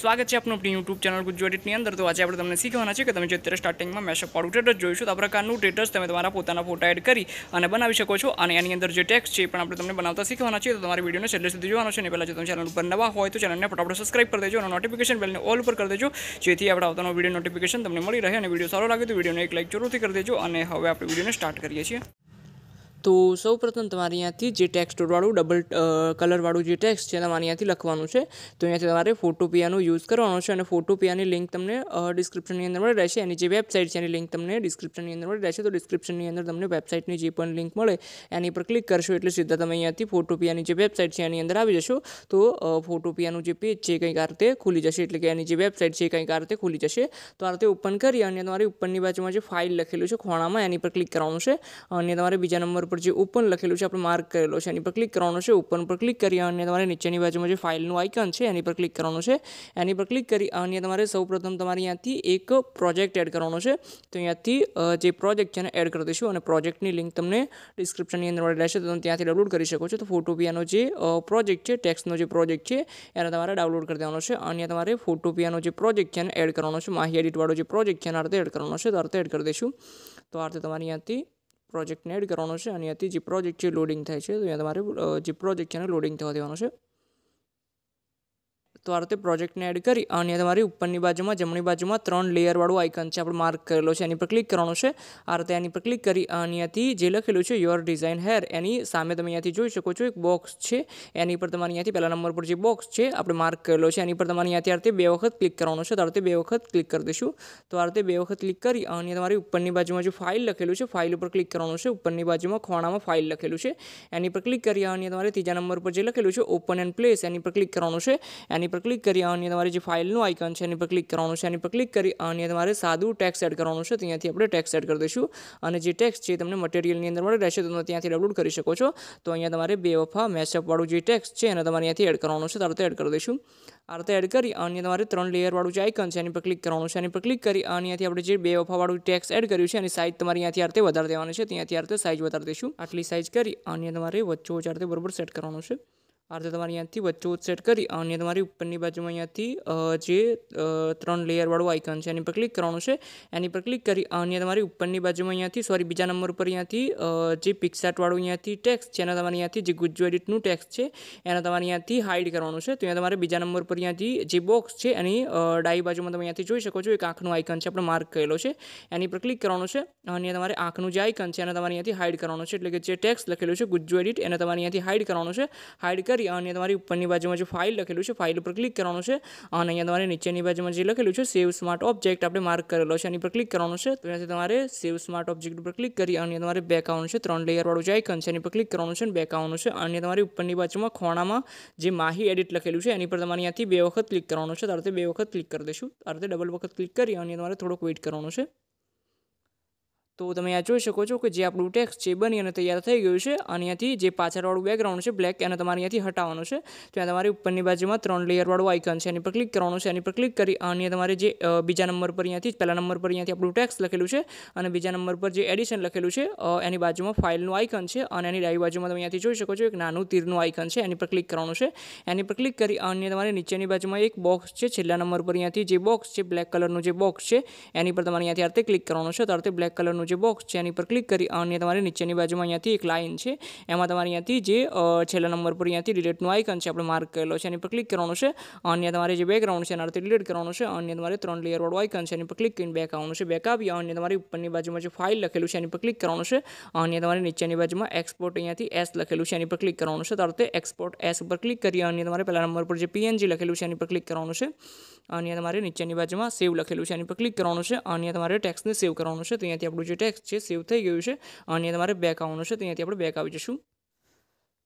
સ્વાગત છે આપનું આપણી યુટ્યુબ ચેનલ ગુજરાતીની અંદર તો આજે આપણે તમને શીખવાના છે કે તમે જે અત્યારે સ્ટાર્ટિંગમાં મેશઅપ વાળું ટ્રેડર્સ જોઈશું તો આ પ્રકારનું ટ્રેડર્સ તમે તમારા પોતાના ફોટા એડ કરી અને બનાવી શકો છો અને એની અંદર જે ટેક્સ છે એ પણ આપણે તમને બનાવતા શીખવાના છે તો તમારી વિડીયોને છેલ્લે સુધી જોવાનો છે અને પહેલાં જો તમે ચેનલ ઉપર નવા હોય તો ચેનલને ફટાફટ સબસ્ક્રાઇબ કરી દેજો અને નોટિફિકેશન બેલને ઓલ ઉપર કરી દેજો જેથી આપણે આવતાનો વિડીયો નોટિફિકેશન તમને મળી રહે અને વિડીયો સારો લાગે તો વિડીયોને એક લાઇક જરૂરથી કરી દેજો અને હવે આપણે વિડીયોને સ્ટાર્ટ કરીએ છીએ તો સૌ પ્રથમ તમારે અહીંયાથી જે ટેક્સ્ટવાળું ડબલ કલરવાળું જે ટેક્સ્ટ છે તમારે અહીંયાથી લખવાનું છે તો અહીંયાથી તમારે ફોટોપિયાનો યુઝ કરવાનો છે અને ફોટોપિયાની લિંક તમને ડિસ્ક્રિપ્શનની અંદર મળે રહેશે એની જે વેબસાઇટ છે એની લિંક તમને ડિસ્ક્રિપ્શનની અંદર મળે રહેશે તો ડિસ્ક્રિપ્શનની અંદર તમને વેબસાઇટની જે પણ લિંક મળે એની પર ક્લિક કરશો એટલે સીધા તમે અહીંયાથી ફોટોપિયાની જે વેબસાઇટ છે એની અંદર આવી જશો તો ફોટોપિયાનું જે પેજ છે કંઈક આ રીતે ખુલી જશે એટલે કે એની જે વેબસાઇટ છે કંઈક આ રીતે ખુલી જશે તો આ રીતે ઓપન કરી અને તમારી ઉપરની બાજુમાં જે ફાઇલ લખેલું છે ખોણામાં એની પર ક્લિક કરવાનું છે અને તમારે બીજા નંબર ઉપર જે ઓપન લખેલું છે આપણે માર્ક કરેલો છે એની પર ક્લિક કરવાનું છે ઓપન પર ક્લિક કરી અને તમારે નીચેની બાજુમાં જે ફાઇલનું આઇકન છે એની પર ક્લિક કરવાનું છે એની પર ક્લિક કરી અને તમારે સૌપ્રથમ તમારે અહીંયાથી એક પ્રોજેક્ટ એડ કરવાનો છે તો અહીંયાથી જે પ્રોજેક્ટ છે એને એડ કરી દઈશું અને પ્રોજેક્ટની લિંક તમને ડિસ્ક્રિપ્શનની અંદર મળી રહેશે તો તમે ત્યાંથી ડાઉનલોડ કરી શકો છો તો ફોટોપિયાનો જે પ્રોજેક્ટ છે ટેક્સનો જે પ્રોજેક્ટ છે એને તમારે ડાઉનલોડ કરી દેવાનો છે અને તમારે ફોટોપિયાનો જે પ્રોજેક્ટ છે એને એડ કરવાનો છે માહી એડિટવાળો જે પ્રોજેક્ટ છે એના અર્થે એડ કરવાનો છે તો અર્થે એડ કરી દઈશું તો આ રીતે તમારે અહીંયાથી પ્રોજેક્ટને એડ કરવાનો છે અને અહીંયાથી જે પ્રોજેક્ટ જે લોડિંગ થાય છે તો અહીંયા તમારે જે પ્રોજેક્ટ છે એને લોડિંગ થવા દેવાનો છે તો દ્વારા તે પ્રોજેક્ટને એડ કરી અને તમારી ઉપરની બાજુમાં જમણી બાજુમાં ત્રણ લેયરવાળું આઇકન છે આપણે માર્ક કરેલો છે એની પર ક્લિક કરવાનું છે આ રીતે એની પર ક્લિક કરી અહીંયાથી જે લખેલું છે યોર ડિઝાઇન હેર એની સામે તમે અહીંયાથી જોઈ શકો છો એક બોક્સ છે એની પર તમારે અહીંયાથી પહેલા નંબર પર જે બોક્સ છે આપણે માર્ક કરેલો છે એની પર તમારે અહીંયાથી આ બે વખત ક્લિક કરવાનું છે તો આ બે વખત ક્લિક કરી દઈશું તો આ રીતે બે વખત ક્લિક કરી અને તમારી ઉપરની બાજુમાં જે ફાઇલ લખેલું છે ફાઇલ ઉપર ક્લિક કરવાનું છે ઉપરની બાજુમાં ખોણામાં ફાઇલ લખેલું છે એની પર ક્લિક કરી અને તમારે ત્રીજા નંબર પર જે લખેલું છે ઓપન એન્ડ પ્લેસ એની પર ક્લિક કરવાનું છે એની પર પર ક્લિક કરી અને તમારી જે ફાઇલનું આઇકન છે એની પર ક્લિક કરવાનું છે એની પર ક્લિક કરી અને તમારે સાદું ટેક્સ એડ કરવાનું છે ત્યાંથી આપણે ટેક્સ એડ કરી દઈશું અને જે ટેક્સ છે તમને મટીરિયલની અંદર મળે રહેશે તમે ત્યાંથી અપલોડ કરી શકો છો તો અહીંયા તમારે બે વફા મેચઅપવાળું જે ટેક્સ છે એને તમારે અહીંયાથી એડ કરવાનું છે તરત એડ કરી દઈશું આ રીતે એડ કરી અને તમારે ત્રણ લેયરવાળું જે આઇકન છે એની પર ક્લિક કરવાનું છે એની પર ક્લિક કરી અહીંયાથી આપણે જે બે વફાવાળું ટેક્સ એડ કર્યું છે એની સાઇઝ તમારે અહીંયાથી આ રીતે વધારે દેવાની છે ત્યાંથી આ રીતે સાઇઝ વધારી દઈશું આટલી સાઇઝ કરી અને તમારે વચ્ચો વચ્ચે બરોબર સેટ કરવાનું છે આ રીતે તમારે અહીંયાથી વચ્ચે સેટ કરી અને તમારી ઉપરની બાજુમાં અહીંયાથી જે ત્રણ લેયરવાળું આઇકન છે એની પર ક્લિક કરવાનું છે એની પર ક્લિક કરી અને તમારી ઉપરની બાજુમાં અહીંયાથી સોરી બીજા નંબર પર અહીંયાથી જે પિક્સાર્ટવાળું અહીંયાથી ટેક્સ છે એના તમારે અહીંયાથી જે ગુજ્જુ એડિટનું ટેક્સ છે એના તમારે અહીંયાથી હાઇડ કરવાનું છે તો અહીંયા તમારે બીજા નંબર પર અહીંયાથી જે બોક્સ છે એની ડાઈ બાજુમાં તમે અહીંયાથી જોઈ શકો છો એક આંખનું આઇકન છે આપણે માર્ક કરેલો છે એની પર ક્લિક કરવાનું છે અને તમારે આંખનું જે આઇકન છે એને તમારે અહીંયાથી હાઇડ કરવાનું છે એટલે કે જે ટેક્સ લખેલું છે ગુજ્જુ એડિટ એને તમારે અહીંયાથી હાઇડ કરવાનું છે હાઇડ કરી કરી અને તમારી ઉપરની બાજુમાં જે ફાઇલ લખેલું છે ફાઇલ ઉપર ક્લિક કરવાનું છે અને અહીંયા તમારે નીચેની બાજુમાં જે લખેલું છે સેવ સ્માર્ટ ઓબ્જેક્ટ આપણે માર્ક કરેલો છે એની પર ક્લિક કરવાનું છે ત્યાંથી તમારે સેવ સ્માર્ટ ઓબ્જેક્ટ ઉપર ક્લિક કરી અને તમારે બેક આવવાનું છે ત્રણ લેયરવાળું જે આઇકન છે એની પર ક્લિક કરવાનું છે અને બેક આવવાનું છે અને તમારી ઉપરની બાજુમાં ખોણામાં જે માહી એડિટ લખેલું છે એની પર તમારે અહીંયાથી બે વખત ક્લિક કરવાનું છે તારે બે વખત ક્લિક કરી દેશું તારે ડબલ વખત ક્લિક કરી અને તમારે થોડોક વેઇટ કરવાનો છે તો તમે આ જોઈ શકો છો કે જે આપણું ટેક્સ છે બની અને તૈયાર થઈ ગયું છે અને અહીંયાથી જે પાછળવાળું બેકગ્રાઉન્ડ છે બ્લેક એને તમારે અહીંયાથી હટાવવાનું છે તો ત્યાં તમારે ઉપરની બાજુમાં ત્રણ લેયરવાળું આઇકન છે એની પર ક્લિક કરવાનું છે એની પર ક્લિક કરી અને તમારે જે બીજા નંબર પર અહીંયાથી પહેલા નંબર પર અહીંયાથી આપણું ટેક્સ લખેલું છે અને બીજા નંબર પર જે એડિશન લખેલું છે એની બાજુમાં ફાઇલનું આઇકન છે અને એની ડાબી બાજુમાં તમે અહીંયાથી જોઈ શકો છો એક નાનું તીરનું આઇકન છે એની પર ક્લિક કરવાનું છે એની પર ક્લિક કરી અને તમારે નીચેની બાજુમાં એક બોક્સ છે છેલ્લા નંબર પર અહીંયાથી જે બોક્સ છે બ્લેક કલરનું જે બોક્સ છે એની પર તમારે અહીંયાથી અર્થે ક્લિક કરવાનું છે તો અર્થે બ્લેક કલરનું જે બોક્સ છે એની પર ક્લિક કરી અને તમારી નીચેની બાજુમાં અહીંયાથી એક લાઇન છે એમાં તમારે અહીંયાથી જે છેલ્લા નંબર પર અહીંયાથી ડિલેટનું આઇકન છે આપણે માર્ક કરેલો છે એની પર ક્લિક કરવાનું છે અને તમારે જે બેકગ્રાઉન્ડ છે એનાથી ડિલીટ કરવાનું છે અને તમારે ત્રણ લેયરવાળું આઇકન છે એની પર ક્લિક કરીને બેક આવવાનું છે બેક આવી અને તમારી ઉપરની બાજુમાં જે ફાઇલ લખેલું છે એની પર ક્લિક કરવાનું છે અને તમારે નીચેની બાજુમાં એક્સપોર્ટ અહીંયાથી એસ લખેલું છે એની પર ક્લિક કરવાનું છે તરત એક્સપોર્ટ એસ ઉપર ક્લિક કરી અને તમારે પહેલા નંબર પર જે પીએનજી લખેલું છે એની પર ક્લિક કરવાનું છે અને તમારે નીચેની બાજુમાં સેવ લખેલું છે એની પર ક્લિક કરવાનું છે અને તમારે ટેક્સને સેવ કરવાનું છે તો અહીંયાથી આપણું જે ટેક્સ છે સેવ થઈ ગયું છે અને તમારે બેક આવવાનું છે તો અહીંયાથી આપણે બેક આવી જશું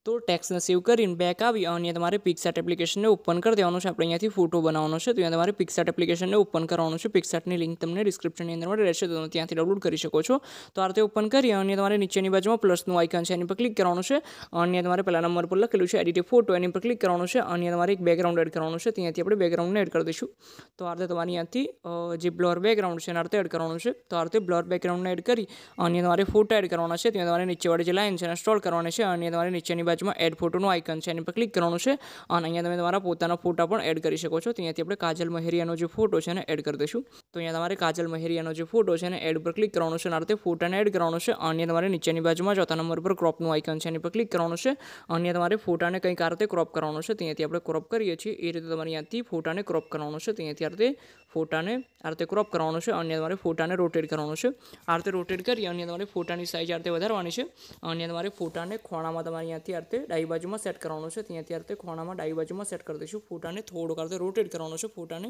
તો ટેક્સને સેવ કરીને બેક આવી અને તમારે પિક્સેટ એપ્લિકેશનને ઓપન કરી દેવાનું છે આપણે અહીંયાથી ફોટો બનાવવાનો છે તો અહીંયા તમારે પિક્સેટ એપ્લિકેશનને ઓપન કરવાનું છે પિક્સેટની લિંક તમને ડિસ્ક્રિપ્શનની અંદર માટે રહેશે તો તમે ત્યાંથી ડાઉનલોડ કરી શકો છો તો આ રીતે ઓપન કરી અને તમારે નીચેની બાજુમાં પ્લસનું આઇકન છે એની પર ક્લિક કરવાનું છે અને તમારે પહેલા નંબર પર લખેલું છે એડિટ ફોટો એની પર ક્લિક કરવાનું છે અને તમારે એક બેકગ્રાઉન્ડ એડ કરવાનું છે ત્યાંથી આપણે બેકગ્રાઉન્ડને એડ કરી દઈશું તો આ રીતે તમારી અહીંયાથી જે બ્લોર બેકગ્રાઉન્ડ છે એના અર્થે એડ કરવાનું છે તો આ રીતે બ્લર બેકગ્રાઉન્ડને એડ કરી અને તમારે ફોટો એડ કરવાના છે ત્યાં તમારે નીચેવાળી જે લાઇન છે એને સ્ટોલ કરવાની છે અને તમારે નીચેની બાજુમાં એડ ફોટોનું આઇકન છે એની પર ક્લિક કરવાનું છે અને અહીંયા તમે તમારા પોતાના ફોટા પણ એડ કરી શકો છો ત્યાંથી આપણે કાજલ મહેરિયાનો જે ફોટો છે એને એડ કરી દઈશું તો અહીંયા તમારે કાજલ મહેરિયાનો જે ફોટો છે એને એડ પર ક્લિક કરવાનો છે અને ફોટાને એડ કરવાનો છે અને તમારે નીચેની બાજુમાં ચોથા નંબર પર ક્રોપનું આઇકન છે એની પર ક્લિક કરવાનું છે અને તમારે ફોટાને કંઈક આ રીતે ક્રોપ કરવાનો છે ત્યાંથી આપણે ક્રોપ કરીએ છીએ એ રીતે તમારે અહીંયાથી ફોટાને ક્રોપ કરવાનો છે ત્યાંથી આ રીતે ફોટાને આ રીતે ક્રોપ કરવાનો છે અને તમારે ફોટાને રોટેટ કરવાનો છે આ રીતે રોટેટ કરી અને તમારે ફોટાની સાઇઝ આ રીતે વધારવાની છે અને તમારે ફોટાને ખોણામાં તમારે અહીંયાથી ત્યાર ડાઈ બાજુમાં સેટ કરવાનો છે ત્યાં ત્યારે ખોણામાં ડાઈ બાજુમાં સેટ કરી દઈશું ફોટાને થોડોક આ રોટેટ કરવાનો છે ફોટાને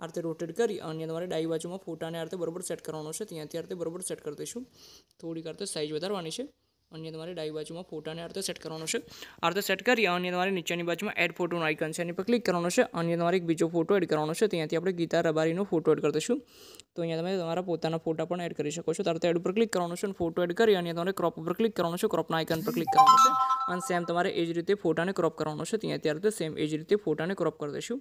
આ રીતે રોટેટ કરી અને તમારે ડાઈ બાજુમાં ફોટાને આ રીતે બરોબર સેટ કરવાનો છે ત્યાં ત્યારે બરોબર સેટ કરી દઈશું થોડીક આ રીતે સાઇઝ વધારવાની છે અને તમારે ડાબી બાજુમાં ફોટાને આ રીતે સેટ કરવાનો છે આ રીતે સેટ કરી અને તમારે નીચેની બાજુમાં એડ ફોટોનું આઇકન છે એની પર ક્લિક કરવાનો છે અને તમારે એક બીજો ફોટો એડ કરવાનો છે ત્યાંથી આપણે ગીતા રબારીનો ફોટો એડ કરી દઈશું તો અહીંયા તમે તમારા પોતાના ફોટા પણ એડ કરી શકો છો ત્યારે એડ ઉપર ક્લિક કરવાનો છે અને ફોટો એડ કરી અને તમારે ક્રોપ ઉપર ક્લિક કરવાનો છે ક્રોપના આઇકન પર ક્લિક કરવાનું છે અને સેમ તમારે એ જ રીતે ફોટાને ક્રોપ કરવાનો છે ત્યાં અત્યારે સેમ એ જ રીતે ફોટાને ક્રોપ કરી દઈશું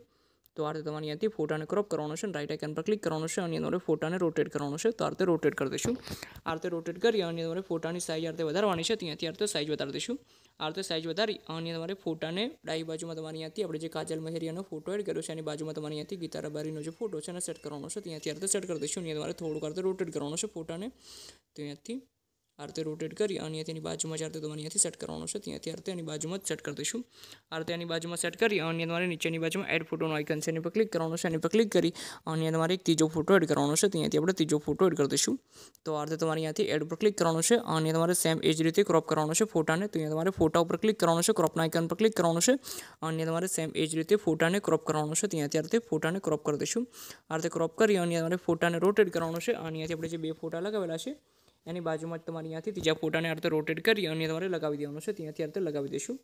તો આ રીતે તમારે અહીંયાથી ફોટાને ક્રોપ કરવાનો છે રાઈટ આઇકન પર ક્લિક કરવાનું છે અને તમારે ફોટાને રોટેટ કરવાનો છે તો આ રીતે રોટેટ કરી દઈશું આ રીતે રોટેટ કરી અને તમારે ફોટાની સાઇઝ આ રીતે વધારવાની છે ત્યાંથી આ રીતે સાઇઝ વધારી દઈશું આ રીતે સાઇઝ વધારી અને તમારે ફોટાને ડાઈ બાજુમાં તમારી અહીંયાથી આપણે જે કાજલ મહેરિયાનો ફોટો એડ કર્યો છે એની બાજુમાં તમારે અહીંયાથી ગીતા જે ફોટો છે એને સેટ કરવાનો છે ત્યાંથી આ રીતે સેટ કરી દઈશું અને તમારે થોડુંક આ રીતે રોટેટ કરવાનો છે ફોટાને ત્યાંથી આ રીતે રોટેટ કરી અને તેની બાજુમાં જ્યારે તમારે અહીંયાથી સેટ કરવાનો છે ત્યાં ત્યારે તેની બાજુમાં જ સેટ કરી દઈશું આ રીતે એની બાજુમાં સેટ કરી અને તમારે નીચેની બાજુમાં એડ ફોટોનો આઇકન છે એની પર ક્લિક કરવાનો છે એની પર ક્લિક કરી અને તમારે એક ત્રીજો ફોટો એડ કરવાનો છે ત્યાંથી આપણે ત્રીજો ફોટો એડ કરી દઈશું તો આ રીતે તમારે અહીંયાથી એડ પર ક્લિક કરવાનો છે અને તમારે સેમ એ જ રીતે ક્રોપ કરવાનો છે ફોટાને તો અહીંયા તમારે ફોટા ઉપર ક્લિક કરવાનો છે ક્રોપના આઇકન પર ક્લિક કરવાનો છે અને તમારે સેમ એ જ રીતે ફોટાને ક્રોપ કરવાનો છે ત્યાં ત્યારે તે ફોટાને ક્રોપ કરી દઈશું આ રીતે ક્રોપ કરી અને તમારે ફોટાને રોટેટ કરવાનો છે અને અહીંયાથી આપણે જે બે ફોટા લગાવેલા છે એની બાજુમાં તમારે અહીંયાથી ત્રીજા ફોટાને આ રોટેટ કરી અને તમારે લગાવી દેવાનો છે ત્યાંથી આ લગાવી દઈશું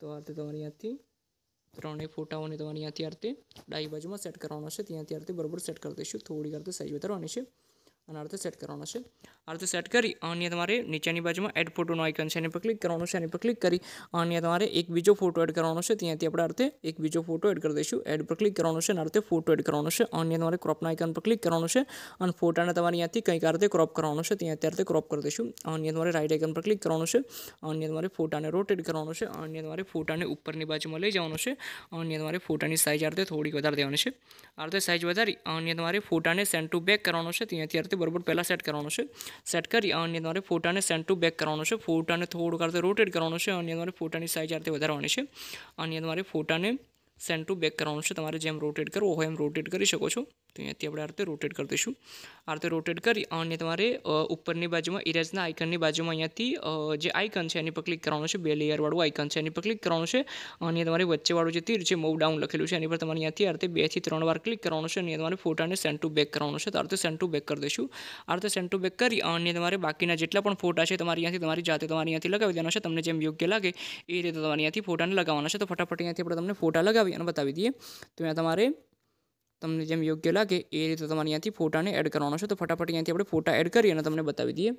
તો આ રીતે તમારે અહીંયાથી ત્રણેય ફોટાઓને તમારે અહીંયાથી આ રીતે ડાઈ બાજુમાં સેટ કરવાનો છે ત્યાંથી આ બરોબર સેટ કરી દઈશું થોડી આ સાઈઝ વધારવાની છે અને આ રીતે સેટ કરવાનો છે આ રીતે સેટ કરી અને તમારે નીચેની બાજુમાં એડ ફોટોનું આઇકન છે એની પર ક્લિક કરવાનું છે એની પર ક્લિક કરી અને તમારે એક બીજો ફોટો એડ કરવાનો છે ત્યાંથી આપણે આ રીતે એક બીજો ફોટો એડ કરી દઈશું એડ પર ક્લિક કરવાનો છે અને આ રીતે ફોટો એડ કરવાનો છે અને તમારે ક્રોપના આઇકન પર ક્લિક કરવાનું છે અને ફોટાને તમારે અહીંયાથી કંઈક આ રીતે ક્રોપ કરવાનો છે ત્યાં અત્યારે ક્રોપ કરી દઈશું અને તમારે રાઇટ આઇકન પર ક્લિક કરવાનું છે અને તમારે ફોટાને રોટેટ કરવાનો છે અને તમારે ફોટાને ઉપરની બાજુમાં લઈ જવાનો છે અને તમારે ફોટાની સાઇઝ આ રીતે થોડીક વધારે દેવાની છે આ રીતે સાઇઝ વધારી અને તમારે ફોટાને સેન્ડ ટુ બેક કરવાનો છે ત્યાંથી આ રીતે બરોબર પહેલાં સેટ કરવાનો છે સેટ કરી અને તમારે ફોટાને સેન્ડ ટુ બેક કરવાનો છે ફોટાને થોડુંક કરતા રોટેટ કરવાનો છે અને તમારે ફોટાની સાઇઝ આ વધારવાની છે અને તમારે ફોટાને સેન્ડ ટુ બેક કરવાનું છે તમારે જેમ રોટેટ કરવો હોય એમ રોટેટ કરી શકો છો તો અહીંયાથી આપણે આ રીતે રોટેટ કરી દઈશું આ રીતે રોટેટ કરી અને તમારે ઉપરની બાજુમાં ઇરેઝના આઇકનની બાજુમાં અહીંયાથી જે આઇકન છે એની પર ક્લિક કરવાનું છે બે લેયરવાળું આઇકન છે એની પર ક્લિક કરવાનું છે અને તમારે વચ્ચેવાળું જે તીર છે મૂવ ડાઉન લખેલું છે એની પર તમારે અહીંયાથી આ રીતે બેથી ત્રણ વાર ક્લિક કરવાનું છે અને તમારે ફોટાને સેન્ડ ટુ બેક કરવાનું છે તો આ રીતે સેન્ડ ટુ બેક કરી દઈશું આ રીતે સેન્ડ ટુ બેક કરી અને તમારે બાકીના જેટલા પણ ફોટા છે તમારે અહીંયાથી તમારી જાતે તમારે અહીંયાથી લગાવી દેવાના છે તમને જેમ યોગ્ય લાગે એ રીતે તમારે અહીંયાથી ફોટાને લગાવવાના છે તો ફટાફટ અહીંયાથી આપણે તમને ફોટા લગાવી અને બતાવી દઈએ તો અહીંયા તમારે તમને જેમ યોગ્ય લાગે એ રીતે તમારે અહીંયાથી ફોટાને એડ કરવાનો છે તો ફટાફટ અહીંયાથી આપણે ફોટા એડ કરી અને તમને બતાવી દઈએ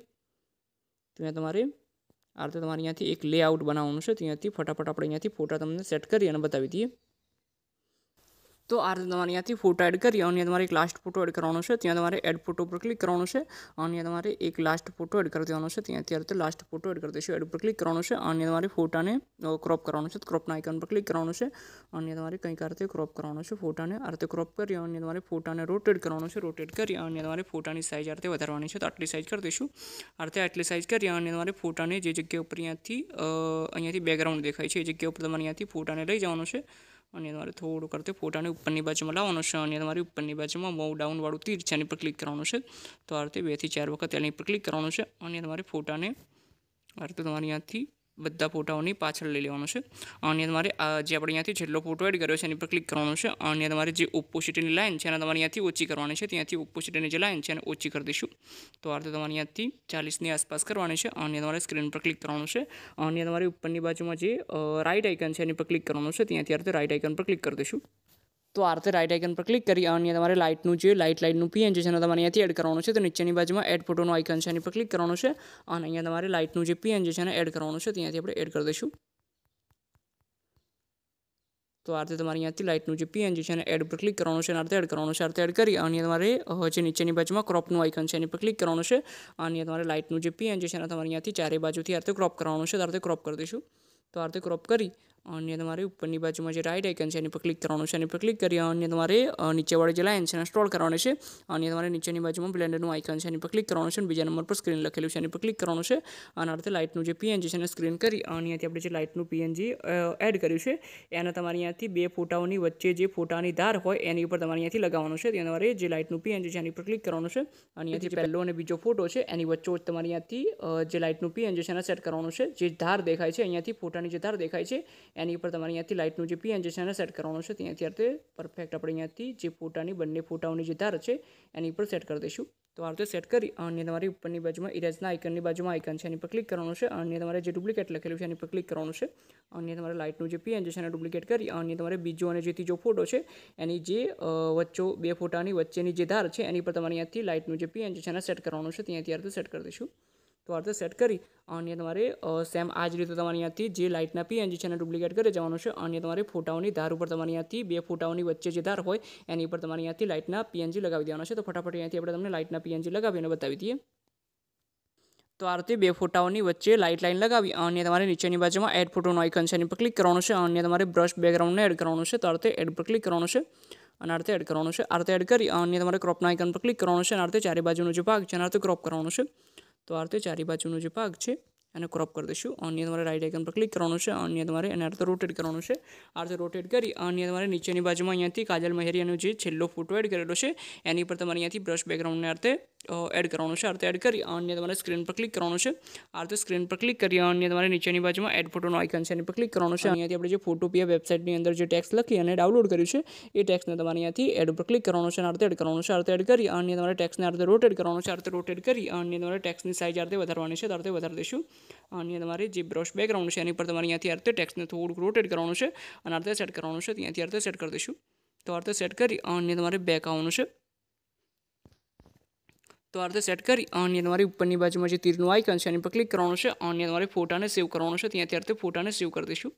તો અહીંયા તમારે આ રીતે તમારે અહીંયાથી એક લેઆઉટ બનાવવાનું છે તો અહીંયાથી ફટાફટ આપણે અહીંયાથી ફોટા તમને સેટ કરી અને બતાવી દઈએ તો આ રીતે તમારે અહીંયાથી ફોટો એડ કરી અને તમારે એક લાસ્ટ ફોટો એડ કરવાનો છે ત્યાં તમારે એડ ફોટો પર ક્લિક કરવાનો છે અને તમારે એક લાસ્ટ ફોટો એડ કરી દેવાનો છે ત્યાં ત્યારે લાસ્ટ ફોટો એડ કરી દઈશું એડ પર ક્લિક કરવાનો છે અને તમારે ફોટાને ક્રોપ કરવાનો છે ક્રોપના આઇકન પર ક્લિક કરવાનું છે અને તમારે કંઈક આ રીતે ક્રોપ કરવાનો છે ફોટાને આ રીતે ક્રોપ કરી અને તમારે ફોટાને રોટેટ કરવાનો છે રોટેટ કરી અને તમારે ફોટાની સાઇઝ આ રીતે વધારવાની છે તો આટલી સાઇઝ કરી દઈશું આ રીતે આટલી સાઈઝ કરી અને તમારે ફોટાને જે જગ્યા ઉપર અહીંયાથી અહીંયાથી બેકગ્રાઉન્ડ દેખાય છે એ જગ્યા ઉપર તમારે અહીંયાથી ફોટાને લઈ જવાનો છે અને તમારે થોડું કરતું ફોટાને ઉપરની બાજુમાં લાવવાનું છે અને તમારી ઉપરની બાજુમાં મોઉ ડાઉનવાળું તીર છે એની પર ક્લિક કરવાનું છે તો આ રીતે બેથી ચાર વખત એની પર ક્લિક કરવાનું છે અને તમારે ફોટાને આ રીતે તમારે અહીંયાથી બધા ફોટાઓની પાછળ લઈ લેવાનો છે અને તમારે જે આપણે અહીંયાથી છેલ્લો ફોટો એડ કર્યો છે એની પર ક્લિક કરવાનો છે અને તમારે જે ઓપોસિટીની લાઇન છે એને તમારે અહીંયાથી ઓછી કરવાની છે ત્યાંથી ઓપોસિટની જે લાઇન છે એને ઓછી કરી દઈશું તો આ રીતે તમારે અહીંયાથી ચાલીસની આસપાસ કરવાની છે અને તમારે સ્ક્રીન પર ક્લિક કરવાનું છે અને તમારી ઉપરની બાજુમાં જે રાઇટ આઇકન છે એની પર ક્લિક કરવાનું છે ત્યાંથી આ રીતે રાઇટ આઇકન પર ક્લિક કરી દઈશું તો આરતે રાઇટ આઇકન પર ક્લિક કરી અહીંયા તમારે લાઇટનું જે લાઇટ લાઇટનું પીએનજી છે તમારે અહીંયાથી એડ કરવાનું છે તો નીચેની બાજુમાં એડ ફોટોનું આઇકન છે એની પર ક્લિક કરવાનું છે અને અહીંયા તમારે લાઇટનું જે પીએનજી છે એને એડ કરવાનું છે ત્યાંથી આપણે એડ કરી દઈશું તો આ રીતે તમારે અહીંયાથી લાઇટનું જે પીએનજી છે એને એડ પર ક્લિક કરવાનું છે અને આ રીતે એડ કરવાનું છે આ રીતે એડ કરી અને તમારે જે નીચેની બાજુમાં ક્રોપનું આઇકન છે એની પર ક્લિક કરવાનું છે અને તમારે લાઇટનું જે પીએનજી છે તમારે અહીંયાથી ચારે બાજુથી આ રીતે ક્રોપ કરવાનું છે આ રીતે ક્રોપ કરી દઈશું તો આ રીતે ક્રોપ કરી અને તમારે ઉપરની બાજુમાં જે રાઇટ આઇકન છે એની પર ક્લિક કરવાનું છે એની પર ક્લિક કરી અને તમારે નીચેવાળી જે લાઇન છે એને સ્ક્રોલ કરવાની છે અને તમારે નીચેની બાજુમાં બ્લેન્ડરનું આઇકન છે એની પર ક્લિક કરવાનું છે અને બીજા નંબર પર સ્ક્રીન લખેલું છે એની પર ક્લિક કરવાનું છે અને અર્થે લાઇટનું જે પીએનજી છે એને સ્ક્રીન કરી અને અહીંયાથી આપણે જે લાઇટનું પીએનજી એડ કર્યું છે એને તમારે અહીંયાથી બે ફોટાઓની વચ્ચે જે ફોટાની ધાર હોય એની ઉપર તમારે અહીંયાથી લગાવવાનું છે ત્યાં તમારે જે લાઇટનું પીએનજી છે એની પર ક્લિક કરવાનું છે અને અહીંયાથી પહેલો અને બીજો ફોટો છે એની વચ્ચે તમારે અહીંયાથી જે લાઇટનું પીએનજી છે એને સેટ કરવાનું છે જે ધાર દેખાય છે અહીંયાથી ફોટાની જે ધાર દેખાય છે એની ઉપર તમારે અહીંયાથી લાઇટનું જે પીએન જે છે એને સેટ કરવાનું છે ત્યાંથી અત્યારે પરફેક્ટ આપણે અહીંયાથી જે ફોટાની બંને ફોટાઓની જે ધાર છે એની ઉપર સેટ કરી દઈશું તો આ રીતે સેટ કરી અને તમારી ઉપરની બાજુમાં ઇરેજના આઇકનની બાજુમાં આઇકન છે એની પર ક્લિક કરવાનું છે અને તમારે જે ડુપ્લિકેટ લખેલું છે એની પર ક્લિક કરવાનું છે અને તમારે લાઇટનું જે પીએન જે છે એને ડુપ્લિકેટ કરી અને તમારે બીજો અને જે ત્રીજો ફોટો છે એની જે વચ્ચો બે ફોટાની વચ્ચેની જે ધાર છે એની પર તમારે અહીંયાથી લાઇટનું જે પીએન જે છે એને સેટ કરવાનું છે ત્યાં ત્યારથી સેટ કરી દઈશું તો આ રીતે સેટ કરી અને તમારે સેમ આ જ રીતે તમારે અહીંયાથી જે લાઇટના પીએનજી છે એને ડુપ્લિકેટ કરી જવાનું છે અને તમારે ફોટાઓની ધાર ઉપર તમારી અહીંયાથી બે ફોટાઓની વચ્ચે જે ધાર હોય એની ઉપર તમારે અહીંયાથી લાઇટના પીએનજી લગાવી દેવાનો છે તો ફટાફટ અહીંયાથી આપણે તમને લાઇટના પીએનજી લગાવીને બતાવી દઈએ તો આ રીતે બે ફોટાઓની વચ્ચે લાઇટ લાઇન લગાવી અને તમારે નીચેની બાજુમાં એડ ફોટોનું આઇકન છે એની પર ક્લિક કરવાનું છે અને તમારે બ્રશ બેકગ્રાઉન્ડને એડ કરવાનું છે તો આ રીતે એડ પર ક્લિક કરવાનું છે અને આ રીતે એડ કરવાનું છે આ રીતે એડ કરી અને તમારે ક્રોપના આઇકન પર ક્લિક કરવાનું છે અને આ રીતે ચારે બાજુનો જે ભાગ છે એના રીતે ક્રોપ કરવાનો છે તો આરતે ચારે બાજુનો જે ભાગ છે એને ક્રોપ કરી દઈશું અહીંયા તમારે રાઈટ આઇકન પર ક્લિક કરવાનું છે અહીંયા તમારે એને આ રોટેટ કરવાનું છે આ રીતે રોટેટ કરી અહીંયા તમારે નીચેની બાજુમાં અહીંયાથી કાજલ મહેરિયાનો જે છેલ્લો ફોટો એડ કરેલો છે એની પર તમારે અહીંયાથી બ્રશ બેકગ્રાઉન્ડને અર્થે એડ કરવાનું છે આ એડ કરી અને તમારે સ્ક્રીન પર ક્લિક કરવાનું છે આ રીતે સ્ક્રીન પર ક્લિક કરી અને તમારે નીચેની બાજુમાં એડ ફોટોનો આઇકન છે એની પર ક્લિક કરવાનું છે અહીંયાથી આપણે જે ફોટોપિયા વેબસાઇટની અંદર જે ટેક્સ લખી અને ડાઉનલોડ કર્યું છે એ ટેક્સને તમારે અહીંયાથી એડ ઉપર ક્લિક કરવાનું છે અને આ એડ કરવાનું છે આ એડ કરી અને તમારે ટેક્સને અર્થે રીતે રોટેટ કરવાનું છે આ રોટેટ કરી અને તમારે ટેક્સની સાઇઝ આ વધારવાની છે અર્થે વધારી દઈશું અહીંયા તમારે જે બ્રશ બેકગ્રાઉન્ડ છે એની પર તમારે અહીંયાથી અર્થે ટેક્સને થોડુંક રોટેટ કરવાનું છે અને અર્થે સેટ કરવાનું છે ત્યાંથી અર્થે સેટ કરી દઈશું તો અર્થે સેટ કરી અને તમારે બેક આવવાનું છે તો આ રીતે સેટ કરી અને તમારી ઉપરની બાજુમાં જે તીરનું આઇકન છે એની પર ક્લિક કરવાનું છે અને તમારે ફોટાને સેવ કરવાનો છે ત્યાંથી આ ફોટાને સેવ કરી દઈશું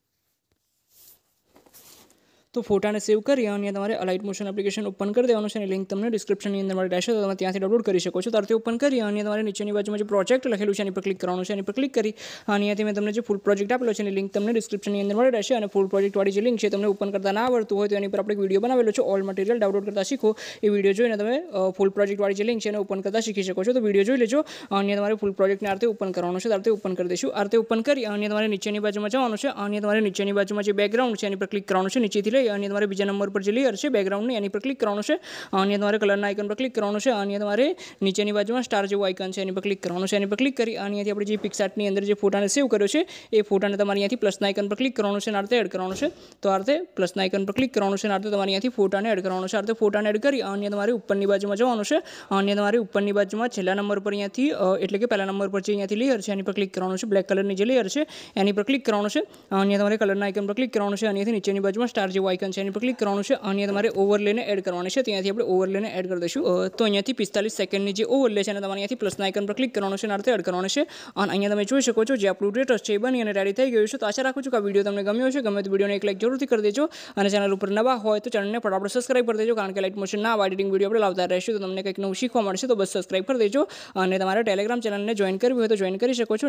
તો ફોટાને સેવ કરી અને તમારે અલાઇટ મોશન એપ્લિકેશન ઓપન કરી દેવાનું છે અને લિંક તમને ડિસ્ક્રિપ્શનની અંદર મળી રહેશે તો તમે ત્યાંથી ડાઉનલોડ કરી શકો છો ત્યારથી ઓપન કરી અને તમારે નીચેની બાજુમાં જે પ્રોજેક્ટ લખેલું છે એની પર ક્લિક કરવાનું છે એની પર ક્લિક કરી અને અહીંયાથી મેં તમને જે ફૂલ પ્રોજેક્ટ આપેલો છે એની લિંક તમને ડિસ્ક્રિપ્શનની અંદર મળી રહેશે અને ફૂલ પ્રોજેક્ટવાળી જે લિંક છે તમને ઓપન કરતા ના આવડતું હોય તો એની પર આપણે વિડીયો બનાવેલો છે ઓલ મટીરિયલ ડાઉનલોડ કરતા શીખો એ વિડીયો જોઈને તમે ફૂલ પ્રોજેક્ટવાળી જે લિંક છે એને ઓપન કરતા શીખી શકો છો તો વિડીયો જોઈ લેજો અને તમારે ફૂલ પ્રોજેક્ટને આરતે ઓપન કરવાનું છે આરતે ઓપન કરી દેશું આરતે ઓપન કરી અને તમારે નીચેની બાજુમાં જવાનું છે અને તમારે નીચેની બાજુમાં જે બેકગ્રાઉન્ડ છે એની પર ક્લિક કરવાનું છે નીચેથી લઈ થઈ અને તમારે બીજા નંબર પર જે લેયર છે બેકગ્રાઉન્ડની એની પર ક્લિક કરવાનું છે અને તમારે કલરના આઇકન પર ક્લિક કરવાનું છે અને તમારે નીચેની બાજુમાં સ્ટાર જેવું આઇકન છે એની પર ક્લિક કરવાનું છે એની પર ક્લિક કરી અને અહીંયાથી આપણે જે પિક્સાર્ટની અંદર જે ફોટાને સેવ કર્યો છે એ ફોટાને તમારે અહીંયાથી પ્લસના આઇકન પર ક્લિક કરવાનું છે અને આ રીતે એડ કરવાનું છે તો આ રીતે પ્લસના આઇકન પર ક્લિક કરવાનું છે અને આ રીતે તમારે અહીંયાથી ફોટાને એડ કરવાનું છે આ રીતે ફોટાને એડ કરી અને તમારે ઉપરની બાજુમાં જવાનું છે અને તમારે ઉપરની બાજુમાં છેલ્લા નંબર પર અહીંયાથી એટલે કે પહેલા નંબર પર જે અહીંયાથી લેયર છે એની પર ક્લિક કરવાનું છે બ્લેક કલરની જે લેયર છે એની પર ક્લિક કરવાનું છે અને તમારે કલરના આઇકન પર ક્લિક કરવાનું છે અને નીચેની બાજુમાં સ્ટાર જેવું આઇકન છે એની પર ક્લિક કરવાનું છે અને તમારે ઓવરલેને એડ કરવાની છે ત્યાંથી આપણે ઓવરલેને એડ કરી દઈશું તો અહીંયાથી પિસ્તાલીસ સેકન્ડની જે ઓવરલે છે એને તમારે અહીંયાથી પ્લસના આઇકન પર ક્લિક કરવાનું છે અને એડ કરવાનું છે અને અહીંયા તમે જોઈ શકો છો જે આપણું લેટેસ્ટ છે એ બની અને રેડી થઈ ગયું છે તો આશા રાખું છું કે આ વિડીયો તમને ગમ્યો છે ગમે તો વિડીયોને એક લાઈક જરૂરથી કરી દેજો અને ચેનલ ઉપર નવા હોય તો ચેનલને પણ આપણે સબસ્ક્રાઈબ કરી દેજો કારણ કે લાઇટ મોશન ના એડિટિંગ વિડીયો આપણે લાવતા રહેશું તો તમને કંઈક નવું શીખવા મળશે તો બસ સબસ્ક્રાઈબ કરી દેજો અને તમારે ટેલિગ્રામ ચેનલને જોઈન કરવી હોય તો જોઈન કરી શકો છો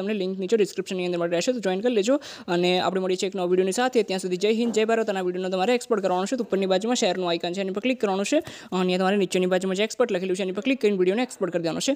તમને લિંક નીચે ડિસ્ક્રિપ્શનની અંદર મળી રહેશે તો જોઈન કરી લેજો અને આપણે મળી છે એક નવા વિડીયોની સાથે ત્યાં સુધી જય હિન્દ જય ભારત અને વિડીયોનો તમારે એક્સપોર્ટ કરવાનું છે તો ઉપરની બાજુમાં શેરનું આઇકન છે એની પર ક્લિક કરવાનું છે અને તમારે નીચેની બાજુમાં જે એક્સપોર્ટ લખેલું છે એની પર ક્લિક કરીને વિડીયોને એક્સપોર્ટ કરી દેવાનો છે